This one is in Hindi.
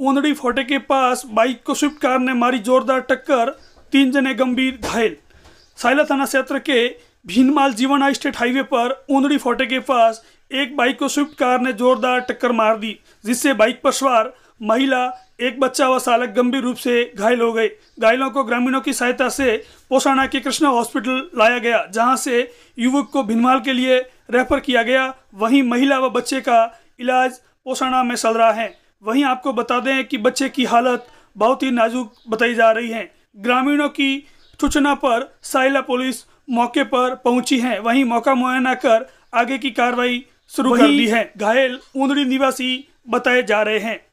ओंदड़ी फोटे के पास बाइक को स्विफ्ट कार ने मारी जोरदार टक्कर तीन जने गंभीर घायल साइला थाना क्षेत्र के भीनमाल जीवना स्टेट हाईवे पर ओंदड़ी फोटे के पास एक बाइक को स्विफ्ट कार ने जोरदार टक्कर मार दी जिससे बाइक पर सवार महिला एक बच्चा व सालक गंभीर रूप से घायल हो गए घायलों को ग्रामीणों की सहायता से पोषाणा के कृष्णा हॉस्पिटल लाया गया जहां से युवक को भिनमाल के लिए रेफर किया गया वहीं महिला व बच्चे का इलाज पोषाणा में चल रहा है वहीं आपको बता दें कि बच्चे की हालत बहुत ही नाजुक बताई जा रही है ग्रामीणों की सूचना पर साइला पुलिस मौके पर पहुंची है वहीं मौका मुआयना कर आगे की कार्रवाई शुरू कर दी है घायल ऊंदड़ी निवासी बताए जा रहे हैं